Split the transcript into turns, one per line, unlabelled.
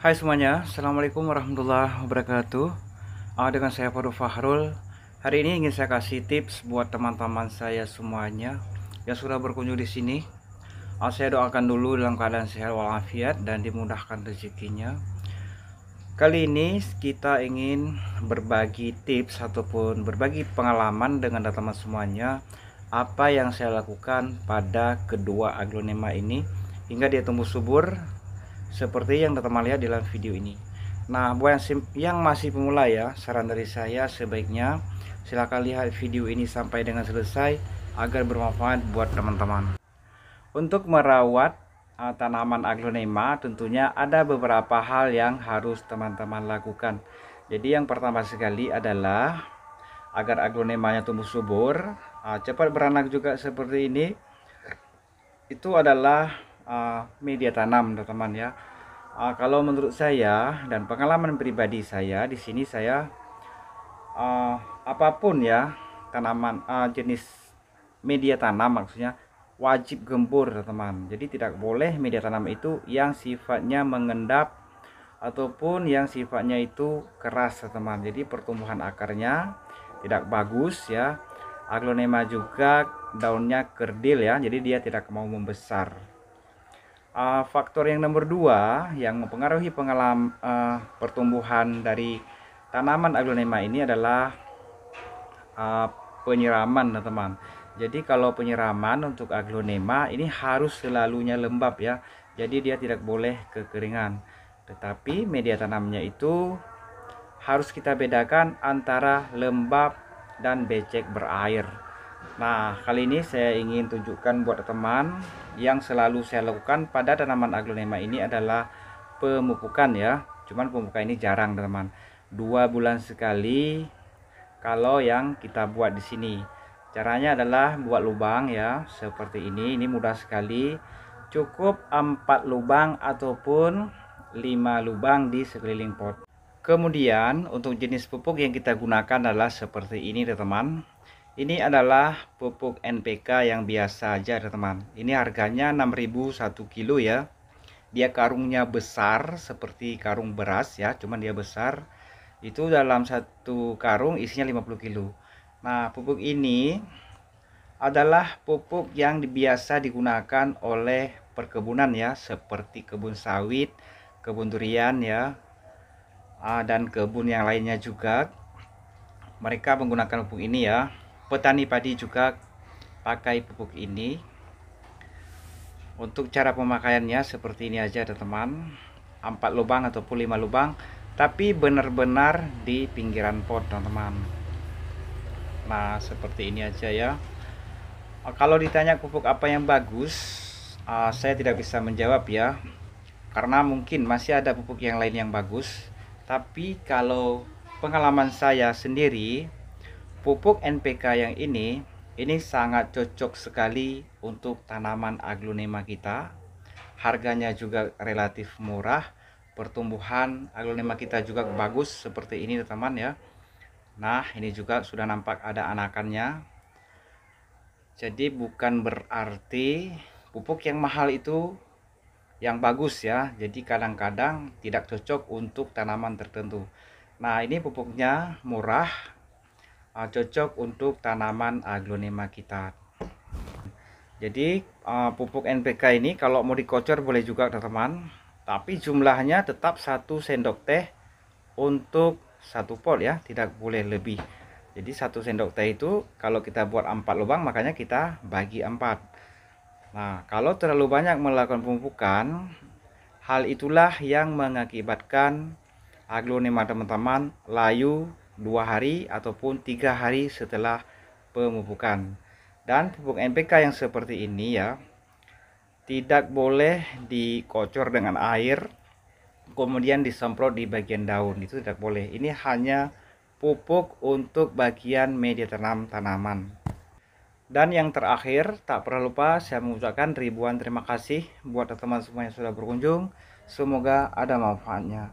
Hai semuanya, Assalamualaikum warahmatullahi wabarakatuh ah, Dengan saya Fadu Fahrul Hari ini ingin saya kasih tips buat teman-teman saya semuanya Yang sudah berkunjung di sini ah, Saya doakan dulu dalam keadaan sehat walafiat dan dimudahkan rezekinya Kali ini kita ingin berbagi tips ataupun berbagi pengalaman dengan teman-teman semuanya Apa yang saya lakukan pada kedua aglonema ini Hingga dia tumbuh subur seperti yang teman-teman lihat dalam video ini nah buat yang masih pemula ya saran dari saya sebaiknya silahkan lihat video ini sampai dengan selesai agar bermanfaat buat teman-teman untuk merawat uh, tanaman aglonema tentunya ada beberapa hal yang harus teman-teman lakukan jadi yang pertama sekali adalah agar aglonemanya tumbuh subur, uh, cepat beranak juga seperti ini. Itu adalah uh, media tanam teman-teman ya uh, kalau menurut saya dan pengalaman pribadi saya di sini saya uh, apapun ya tanaman uh, jenis media tanam maksudnya wajib gembur teman-teman jadi tidak boleh media tanam itu yang sifatnya mengendap ataupun yang sifatnya itu keras teman-teman jadi pertumbuhan akarnya tidak bagus ya aglonema juga daunnya kerdil ya jadi dia tidak mau membesar uh, faktor yang nomor dua yang mempengaruhi pengalaman uh, pertumbuhan dari tanaman aglonema ini adalah uh, penyiraman teman-teman jadi kalau penyiraman untuk aglonema ini harus selalunya lembab ya jadi dia tidak boleh kekeringan tetapi media tanamnya itu harus kita bedakan antara lembab dan becek berair Nah, kali ini saya ingin tunjukkan buat teman yang selalu saya lakukan pada tanaman aglonema ini adalah pemupukan ya. Cuman pemupukan ini jarang teman. Dua bulan sekali kalau yang kita buat di sini. Caranya adalah buat lubang ya, seperti ini. Ini mudah sekali. Cukup 4 lubang ataupun 5 lubang di sekeliling pot. Kemudian untuk jenis pupuk yang kita gunakan adalah seperti ini teman ini adalah pupuk NPK yang biasa aja teman-teman. Ini harganya 6.000 1 kilo ya. Dia karungnya besar seperti karung beras ya, cuman dia besar. Itu dalam satu karung isinya 50 kilo. Nah, pupuk ini adalah pupuk yang biasa digunakan oleh perkebunan ya, seperti kebun sawit, kebun durian ya, ah, dan kebun yang lainnya juga. Mereka menggunakan pupuk ini ya petani padi juga pakai pupuk ini untuk cara pemakaiannya seperti ini aja teman-teman empat lubang ataupun lima lubang tapi benar-benar di pinggiran pot teman-teman nah seperti ini aja ya kalau ditanya pupuk apa yang bagus uh, saya tidak bisa menjawab ya karena mungkin masih ada pupuk yang lain yang bagus tapi kalau pengalaman saya sendiri Pupuk NPK yang ini ini sangat cocok sekali untuk tanaman aglonema kita. Harganya juga relatif murah. Pertumbuhan aglonema kita juga bagus seperti ini teman ya. Nah, ini juga sudah nampak ada anakannya. Jadi bukan berarti pupuk yang mahal itu yang bagus ya. Jadi kadang-kadang tidak cocok untuk tanaman tertentu. Nah, ini pupuknya murah uh, cocok untuk tanaman aglonema uh, kita jadi uh, pupuk NPK ini kalau mau dikocor boleh juga teman-teman tapi jumlahnya tetap satu sendok teh untuk satu pot ya tidak boleh lebih jadi satu sendok teh itu kalau kita buat empat lubang makanya kita bagi empat nah kalau terlalu banyak melakukan pemupukan hal itulah yang mengakibatkan aglonema uh, teman-teman layu dua hari ataupun tiga hari setelah pemupukan dan pupuk NPK yang seperti ini ya tidak boleh dikocor dengan air kemudian disemprot di bagian daun itu tidak boleh ini hanya pupuk untuk bagian media tanam tanaman dan yang terakhir, tak pernah lupa saya mengucapkan ribuan terima kasih buat teman-teman semua yang sudah berkunjung. Semoga ada manfaatnya.